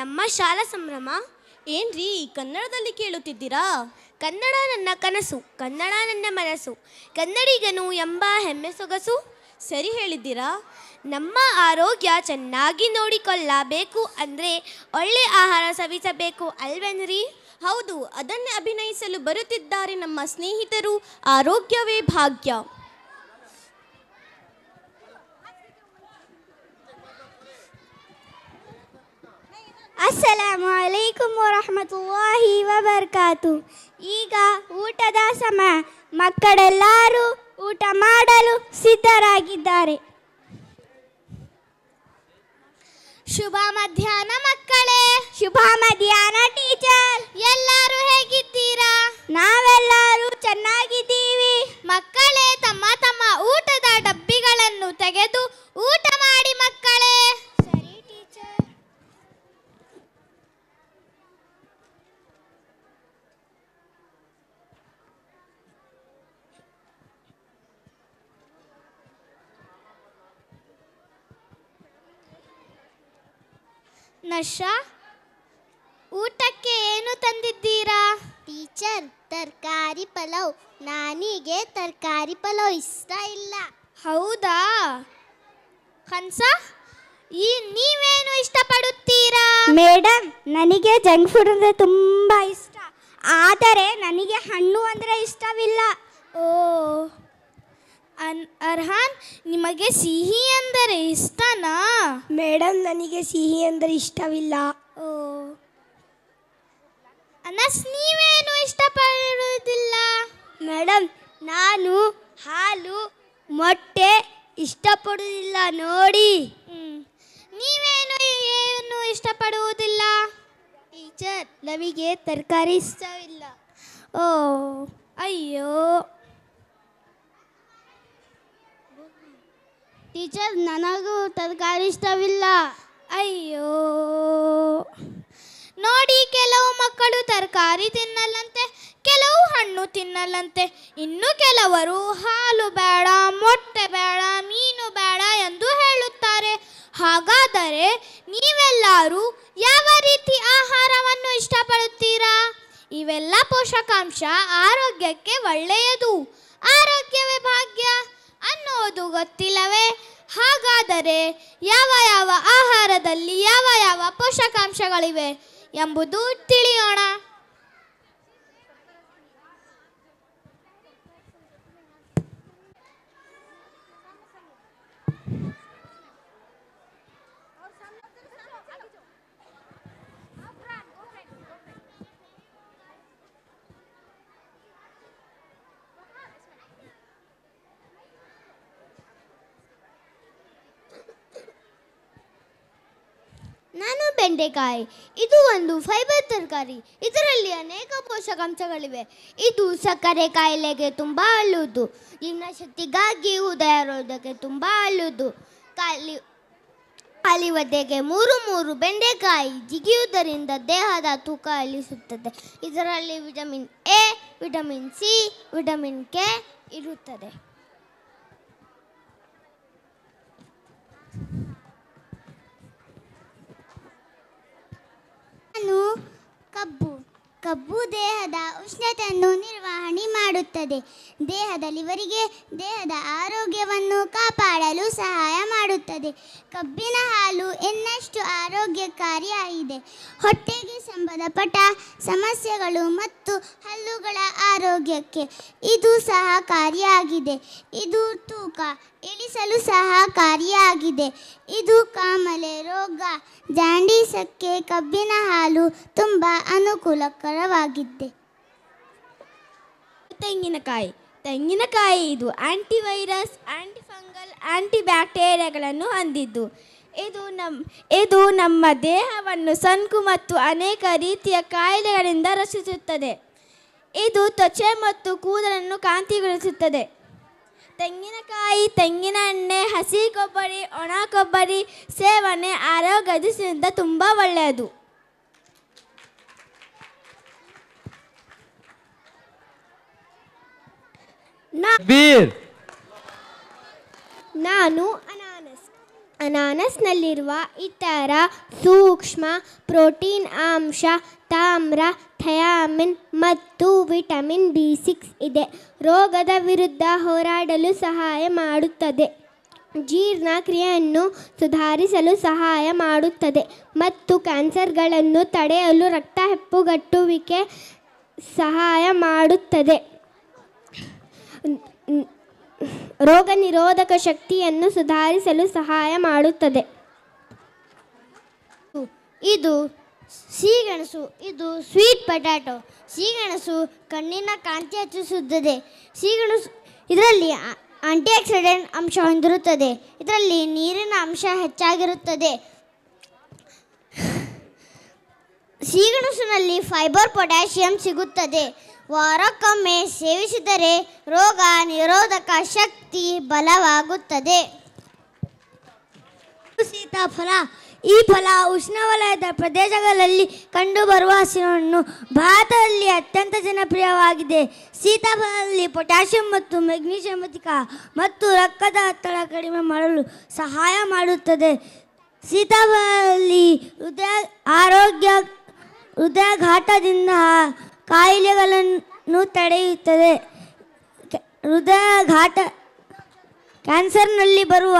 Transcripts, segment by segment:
ನಮ್ಮ ಶಾಲಾ ಸಂಭ್ರಮ ಏನ್ರಿ ಕನ್ನಡದಲ್ಲಿ ಕೇಳುತ್ತಿದ್ದೀರಾ ಕನ್ನಡ ನನ್ನ ಕನಸು ಕನ್ನಡ ನನ್ನ ಮನಸ್ಸು ಕನ್ನಡಿಗನು ಎಂಬ ಹೆಮ್ಮೆ ಸೊಗಸು ಸರಿ ಹೇಳಿದ್ದೀರಾ ನಮ್ಮ ಆರೋಗ್ಯ ಚೆನ್ನಾಗಿ ನೋಡಿಕೊಳ್ಳಬೇಕು ಅಂದರೆ ಒಳ್ಳೆ ಆಹಾರ ಸವಿಸಬೇಕು ಅಲ್ವೇನ್ರಿ ಹೌದು ಅದನ್ನೇ ಅಭಿನಯಿಸಲು ಬರುತ್ತಿದ್ದಾರೆ ನಮ್ಮ ಸ್ನೇಹಿತರು ಆರೋಗ್ಯವೇ ಭಾಗ್ಯ ಅಸ್ಸಲಾಮು ಅಲೈಕುಮ್ ವರಹಮತುಲ್ಲಾಹಿ ವಬರ್ಕಾತು ಈಗ ಊಟದ ಸಮಯ ಮಕ್ಕಳೆಲ್ಲರೂ ಊಟ ಮಾಡಲು ಸಿದ್ಧರಾಗಿದ್ದಾರೆ ಶುಭ ಮಧ್ಯಾಹ್ನ ಮಕ್ಕಳೇ ಶುಭ ಮಧ್ಯಾಹ್ನ ಟೀಚರ್ ಎಲ್ಲರೂ ಹೇಗಿದ್ದೀರಾ ನಾವೆಲ್ಲರೂ ಚೆನ್ನಾಗಿದ್ದೀವಿ ಮಕ್ಕ ನಶಾ ಊಟಕ್ಕೆ ಏನು ತಂದಿದ್ದೀರಾ ಟೀಚರ್ ತರಕಾರಿ ಪಲಾವ್ ನಾನಿಗೆ ತರಕಾರಿ ಪಲಾವ್ ಇಷ್ಟ ಇಲ್ಲ ಹೌದಾ ಕನ್ಸ ಈ ನೀವೇನು ಇಷ್ಟಪಡುತ್ತೀರಾ ಮೇಡಮ್ ನನಗೆ ಜಂಕ್ ಫುಡ್ ಅಂದರೆ ತುಂಬ ಇಷ್ಟ ಆದರೆ ನನಗೆ ಹಣ್ಣು ಅಂದರೆ ಇಷ್ಟವಿಲ್ಲ ಓ ಅನ್ ಅರ್ಹಾನ್ ನಿಮಗೆ ಸಿಹಿ ಅಂದರೆ ಇಷ್ಟನಾ ಮೇಡಮ್ ನನಗೆ ಸಿಹಿ ಅಂದರೆ ಇಷ್ಟವಿಲ್ಲ ಓ ಅನಸ್ ನೀವೇನು ಇಷ್ಟಪಡುವುದಿಲ್ಲ ಮೇಡಮ್ ನಾನು ಹಾಲು ಮೊಟ್ಟೆ ಇಷ್ಟಪಡುವುದಿಲ್ಲ ನೋಡಿ ನೀವೇನು ಏನು ಇಷ್ಟಪಡುವುದಿಲ್ಲ ಟೀಚರ್ ನಮಗೆ ತರಕಾರಿ ಇಷ್ಟವಿಲ್ಲ ಓ ಅಯ್ಯೋ ಟೀಚರ್ ನನಗೂ ತರಕಾರಿ ಇಷ್ಟವಿಲ್ಲ ಅಯ್ಯೋ ನೋಡಿ ಕೆಲವು ಮಕ್ಕಳು ತರಕಾರಿ ತಿನ್ನಲಂತೆ ಕೆಲವು ಹಣ್ಣು ತಿನ್ನಲಂತೆ ಇನ್ನು ಕೆಲವರು ಹಾಲು ಬೇಡ ಮೊಟ್ಟೆ ಬೇಡ ಮೀನು ಬೇಡ ಎಂದು ಹೇಳುತ್ತಾರೆ ಹಾಗಾದರೆ ನೀವೆಲ್ಲರೂ ಯಾವ ರೀತಿ ಆಹಾರವನ್ನು ಇಷ್ಟಪಡುತ್ತೀರಾ ಇವೆಲ್ಲ ಪೋಷಕಾಂಶ ಆರೋಗ್ಯಕ್ಕೆ ಒಳ್ಳೆಯದು ಆರೋಗ್ಯವೇ ಭಾಗ್ಯ ಅನ್ನುವುದು ಗೊತ್ತಿಲ್ಲವೇ ಹಾಗಾದರೆ ಯಾವ ಯಾವ ಆಹಾರದಲ್ಲಿ ಯಾವ ಯಾವ ಪೋಷಕಾಂಶಗಳಿವೆ ಎಂಬುದು ತಿಳಿಯೋಣ ಬೆಂಡೆಕಾಯಿ ಇದು ಒಂದು ಫೈಬರ್ ತರಕಾರಿ ಇದರಲ್ಲಿ ಅನೇಕ ಪೋಷಕಾಂಶಗಳಿವೆ ಇದು ಸಕ್ಕರೆ ಕಾಯಿಲೆಗೆ ತುಂಬ ಹಳ್ಳುದು ಜೀರ್ಣಶಕ್ತಿಗಾಗಿ ಉದಯ ರೋಗಕ್ಕೆ ತುಂಬ ಹಳ್ಳುದು ಕಾಲಿ ಅಲಿವದೆಗೆ ಮೂರು ಮೂರು ಬೆಂಡೆಕಾಯಿ ಜಿಗಿಯುವುದರಿಂದ ದೇಹದ ತೂಕ ಅಳಿಸುತ್ತದೆ ಇದರಲ್ಲಿ vitamin A vitamin C vitamin K ಇರುತ್ತದೆ Acabou. ಕಬ್ಬು ದೇಹದ ಉಷ್ಣತೆಯನ್ನು ನಿರ್ವಹಣೆ ಮಾಡುತ್ತದೆ ದೇಹದಲ್ಲಿವರಿಗೆ ದೇಹದ ಆರೋಗ್ಯವನ್ನು ಕಾಪಾಡಲು ಸಹಾಯ ಮಾಡುತ್ತದೆ ಕಬ್ಬಿನ ಹಾಲು ಇನ್ನಷ್ಟು ಆರೋಗ್ಯಕಾರಿಯಾಗಿದೆ ಹೊಟ್ಟೆಗೆ ಸಂಬಂಧಪಟ್ಟ ಸಮಸ್ಯೆಗಳು ಮತ್ತು ಹಲ್ಲುಗಳ ಆರೋಗ್ಯಕ್ಕೆ ಇದು ಸಹಕಾರಿಯಾಗಿದೆ ಇದು ತೂಕ ಇಳಿಸಲು ಸಹಕಾರಿಯಾಗಿದೆ ಇದು ಕಾಮಲೆ ರೋಗ ಜಾಂಡೀಸಕ್ಕೆ ಕಬ್ಬಿನ ಹಾಲು ತುಂಬ ಅನುಕೂಲಕ ಪರವಾಗಿದ್ದೆ ತೆಂಗಿನಕಾಯಿ ತೆಂಗಿನಕಾಯಿ ಇದು ಆಂಟಿವೈರಸ್ ಆಂಟಿ ಫಂಗಲ್ ಆಂಟಿ ಬ್ಯಾಕ್ಟೀರಿಯಾಗಳನ್ನು ಹೊಂದಿದ್ದು ಇದು ನಮ್ಮ ಇದು ನಮ್ಮ ದೇಹವನ್ನು ಸಂಕು ಮತ್ತು ಅನೇಕ ರೀತಿಯ ಕಾಯಿಲೆಗಳಿಂದ ರಕ್ಷಿಸುತ್ತದೆ ಇದು ತ್ವಚೆ ಮತ್ತು ಕೂದಲನ್ನು ಕಾಂತಿಗೊಳಿಸುತ್ತದೆ ತೆಂಗಿನಕಾಯಿ ತೆಂಗಿನ ಎಣ್ಣೆ ಹಸಿ ಕೊಬ್ಬರಿ ಒಣ ಕೊಬ್ಬರಿ ಸೇವನೆ ಆರೋಗ್ಯದಿಂದ ತುಂಬ ಒಳ್ಳೆಯದು ಬೀರ್ ನಾನು ಅನಾನಸ್ ಅನಾನಸ್ನಲ್ಲಿರುವ ಇತರ ಸೂಕ್ಷ್ಮ ಪ್ರೋಟೀನ್ ಅಂಶ ತಾಮ್ರ ಥಯಾಮಿನ್ ಮತ್ತು ವಿಟಮಿನ್ ಬಿ ಸಿಕ್ಸ್ ಇದೆ ರೋಗದ ವಿರುದ್ಧ ಹೋರಾಡಲು ಸಹಾಯ ಮಾಡುತ್ತದೆ ಜೀರ್ಣಕ್ರಿಯೆಯನ್ನು ಸುಧಾರಿಸಲು ಸಹಾಯ ಮಾಡುತ್ತದೆ ಮತ್ತು ಕ್ಯಾನ್ಸರ್ಗಳನ್ನು ತಡೆಯಲು ರಕ್ತ ಹೆಪ್ಪುಗಟ್ಟುವಿಕೆ ಸಹಾಯ ಮಾಡುತ್ತದೆ ರೋಗ ನಿರೋಧಕ ಶಕ್ತಿಯನ್ನು ಸುಧಾರಿಸಲು ಸಹಾಯ ಮಾಡುತ್ತದೆ ಇದು ಸಿಹಿಗೆಣಸು ಇದು ಸ್ವೀಟ್ ಪೊಟ್ಯಾಟೊ ಸಿಹಿಗೆಣಸು ಕಣ್ಣಿನ ಕಾಂತಿ ಹೆಚ್ಚಿಸುತ್ತದೆ ಸಿಹಿಗೆಣಸು ಇದರಲ್ಲಿ ಆಂಟಿ ಆಕ್ಸಿಡೆಂಟ್ ಅಂಶ ಹೊಂದಿರುತ್ತದೆ ಇದರಲ್ಲಿ ನೀರಿನ ಅಂಶ ಹೆಚ್ಚಾಗಿರುತ್ತದೆ ಸಿಹಿಗೆಣಸಿನಲ್ಲಿ ಫೈಬರ್ ಪೊಟ್ಯಾಸಿಯಂ ಸಿಗುತ್ತದೆ ವಾರಕ್ಕೊಮ್ಮೆ ಸೇವಿಸಿದರೆ ರೋಗ ನಿರೋಧಕ ಶಕ್ತಿ ಬಲವಾಗುತ್ತದೆ ಸೀತಾಫಲ ಈ ಫಲ ಉಷ್ಣವಲಯದ ಪ್ರದೇಶಗಳಲ್ಲಿ ಕಂಡುಬರುವ ಹಸಿರನ್ನು ಭಾರತದಲ್ಲಿ ಅತ್ಯಂತ ಜನಪ್ರಿಯವಾಗಿದೆ ಸೀತಾಫಲದಲ್ಲಿ ಪೊಟ್ಯಾಷಿಯಂ ಮತ್ತು ಮೆಗ್ನೀಷಿಯಂ ಮತ್ತು ರಕ್ತದ ಒತ್ತಡ ಕಡಿಮೆ ಮಾಡಲು ಸಹಾಯ ಮಾಡುತ್ತದೆ ಸೀತಾಫಲದಲ್ಲಿ ಹೃದಯ ಆರೋಗ್ಯ ಹೃದಯಾಘಾತದಿಂದ ಕಾಯಿಲೆಗಳನ್ನು ತಡೆಯುತ್ತದೆ ಹೃದಯಾಘಾತ ಕ್ಯಾನ್ಸರ್ನಲ್ಲಿ ಬರುವ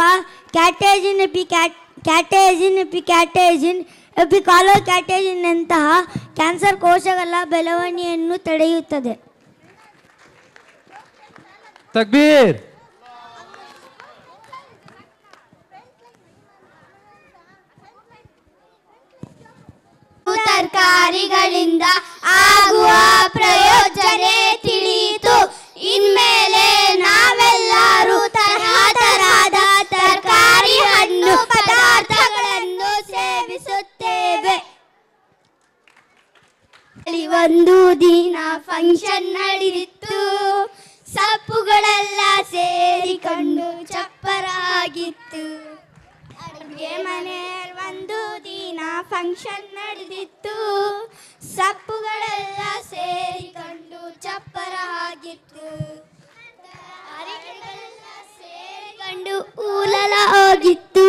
ಕ್ಯಾಟೇಜಿನ್ ಪಿ ಕ್ಯಾಟ್ ಕ್ಯಾಟೇಜಿನ್ ಪಿ ಕ್ಯಾಟೇಜಿನ್ ಅಂತಹ ಕ್ಯಾಟೇಜಿನ್ನಂತಹ ಕ್ಯಾನ್ಸರ್ ಕೋಶಗಳ ಬೆಳವಣಿಗೆಯನ್ನು ತಡೆಯುತ್ತದೆ ತಗ್ಬೀರ್ ಒಂದು ದಿನ ಫಂಕ್ಷನ್ ನಡೆದಿತ್ತು ಸಪ್ಪುಗಳೆಲ್ಲ ಸೇರಿಕೊಂಡು ಚಪ್ಪರಾಗಿತ್ತು ಅಡುಗೆ ಮನೆಯಲ್ಲಿ ಒಂದು ದಿನ ಫಂಕ್ಷನ್ ನಡೆದಿತ್ತು ಸಪ್ಪುಗಳೆಲ್ಲ ಸೇರಿಕೊಂಡು ಚಪ್ಪರಾಗಿತ್ತು ಸೇರಿಕೊಂಡು ಊಲಲ ಹೋಗಿತ್ತು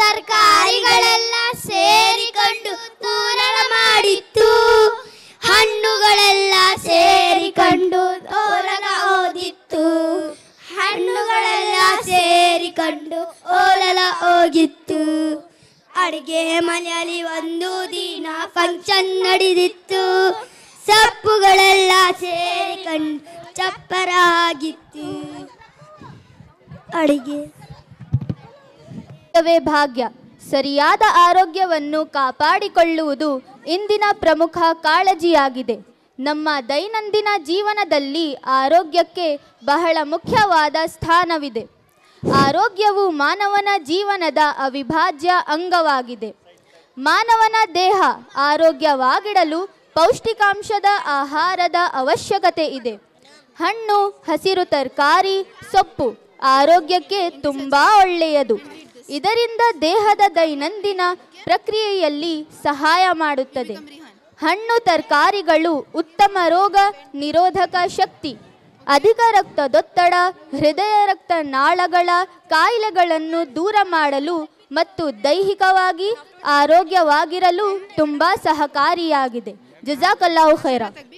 ತರಕಾರಿಗಳೆಲ್ಲ ಸೇರಿ ಹೋಗಿತ್ತು ಅಡಿಗೆ ಮನೆಯಲ್ಲಿ ಒಂದು ದಿನ ಫಂಕ್ಷನ್ ನಡೆದಿತ್ತು ಸಪ್ಪುಗಳೆಲ್ಲ ಸೇರಿಕೊಂಡು ಚಪ್ಪರ ಆಗಿತ್ತು ಅಡಿಗೆ ಭಾಗ್ಯ ಸರಿಯಾದ ಆರೋಗ್ಯವನ್ನು ಕಾಪಾಡಿಕೊಳ್ಳುವುದು ಇಂದಿನ ಪ್ರಮುಖ ಕಾಳಜಿಯಾಗಿದೆ ನಮ್ಮ ದೈನಂದಿನ ಜೀವನದಲ್ಲಿ ಆರೋಗ್ಯಕ್ಕೆ ಬಹಳ ಮುಖ್ಯವಾದ ಸ್ಥಾನವಿದೆ ಆರೋಗ್ಯವು ಮಾನವನ ಜೀವನದ ಅವಿಭಾಜ್ಯ ಅಂಗವಾಗಿದೆ ಮಾನವನ ದೇಹ ಆರೋಗ್ಯವಾಗಿಡಲು ಪೌಷ್ಟಿಕಾಂಶದ ಆಹಾರದ ಅವಶ್ಯಕತೆ ಇದೆ ಹಣ್ಣು ಹಸಿರು ತರಕಾರಿ ಸೊಪ್ಪು ಆರೋಗ್ಯಕ್ಕೆ ತುಂಬಾ ಒಳ್ಳೆಯದು ಇದರಿಂದ ದೇಹದ ದೈನಂದಿನ ಪ್ರಕ್ರಿಯೆಯಲ್ಲಿ ಸಹಾಯ ಮಾಡುತ್ತದೆ ಹಣ್ಣು ತರಕಾರಿಗಳು ಉತ್ತಮ ರೋಗ ನಿರೋಧಕ ಶಕ್ತಿ ಅಧಿಕ ರಕ್ತದೊತ್ತಡ ಹೃದಯ ರಕ್ತನಾಳಗಳ ಕಾಯಿಲೆಗಳನ್ನು ದೂರ ಮಾಡಲು ಮತ್ತು ದೈಹಿಕವಾಗಿ ಆರೋಗ್ಯವಾಗಿರಲು ತುಂಬ ಸಹಕಾರಿಯಾಗಿದೆ ಜಜಾಕಲ್ಲಾ ಖೈರ